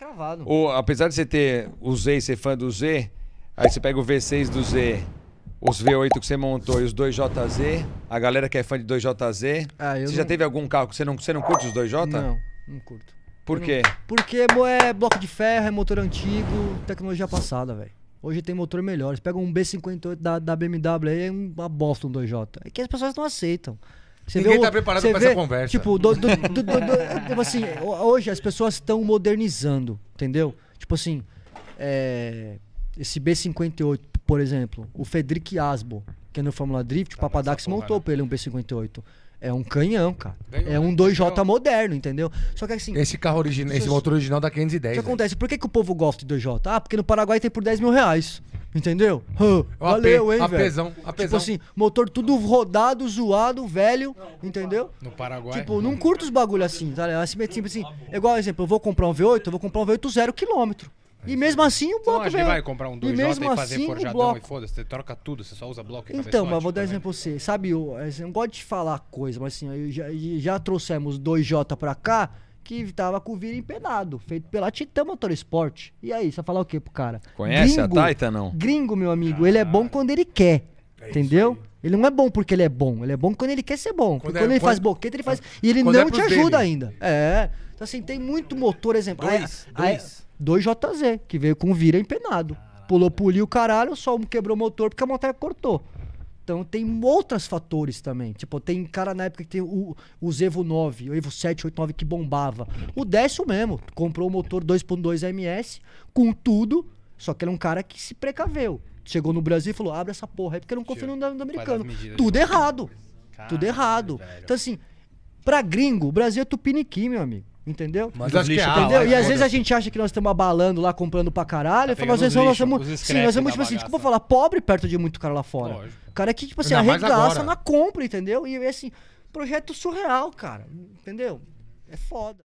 cravado. Ou, apesar de você ter o Z e ser fã do Z, aí você pega o V6 do Z, os V8 que você montou e os 2JZ, a galera que é fã de 2JZ. Ah, eu você não... já teve algum carro que você não, você não curte os 2J? Não, não curto. Por eu quê? Não... Porque é, é bloco de ferro, é motor antigo, tecnologia passada, velho. Hoje tem motor melhor. Você pega um B58 da, da BMW aí, é uma bosta um 2J. É que as pessoas não aceitam. Você Ninguém tá preparado para essa conversa. Tipo, do, do, do, tipo assim, hoje as pessoas estão modernizando, entendeu? Tipo assim, é, esse B58, por exemplo, o Fedric Asbo, que é no Fórmula Drift, tá o Papadax montou para ele um B58. É um canhão, cara. Ganhou, é né? um 2J ganhou. moderno, entendeu? Só que assim. Esse carro original, esse motor original dá 510. O que acontece? Por que, que o povo gosta de 2J? Ah, porque no Paraguai tem por 10 mil reais. Entendeu? Huh, valeu, AP, hein, velho. Tipo assim, motor tudo rodado, zoado, velho, não, entendeu? No Paraguai. Tipo, não curto os bagulho assim, tá ligado? Assim, tipo assim, igual exemplo, eu vou comprar um V8, eu vou comprar um V8 zero quilômetro. E mesmo assim o bloco, velho. Você vai comprar um 2J e, mesmo e fazer assim, forjadão bloco... e foda-se, você troca tudo, você só usa bloco e Então, mas vou dar né? exemplo pra você. Sabe, eu, eu não gosto de falar coisa, mas assim, já, já trouxemos 2J pra cá, que tava com o vira empenado, feito pela Titan Motorsport. E aí, você falar o que pro cara? Conhece gringo, a Taita, não? Gringo, meu amigo, Caralho. ele é bom quando ele quer. É entendeu? Ele não é bom porque ele é bom, ele é bom quando ele quer ser bom. Quando, é, quando ele quando, faz boqueta, ele faz. E ele é não é te ajuda dele. ainda. É. Então, assim, tem muito motor exemplo Dois, aí, dois. dois JZ, que veio com vira empenado. Caralho. Pulou, puliu o caralho, só um quebrou o motor porque a montanha cortou. Então tem outros fatores também. Tipo, tem cara na época que tem o, os Evo 9, o Evo 7, 8, 9 que bombava. O Décio mesmo, comprou o motor 2.2 MS, com tudo, só que era é um cara que se precaveu. Chegou no Brasil e falou: abre essa porra, é porque não confia no, no americano. Tudo errado. tudo errado. Então, assim, pra gringo, o Brasil é tupiniquim, meu amigo. Entendeu? Mas acho que é entendeu? Lá, e às né? vezes a gente acha que nós estamos abalando lá, comprando pra caralho. Tá e às vezes nós somos. Sim, nós somos, tipo assim, desculpa tipo, falar, ah, pobre perto de muito cara lá fora. Lógico. Cara é que, tipo assim, Ainda arregaça na compra, entendeu? E assim, projeto surreal, cara. Entendeu? É foda.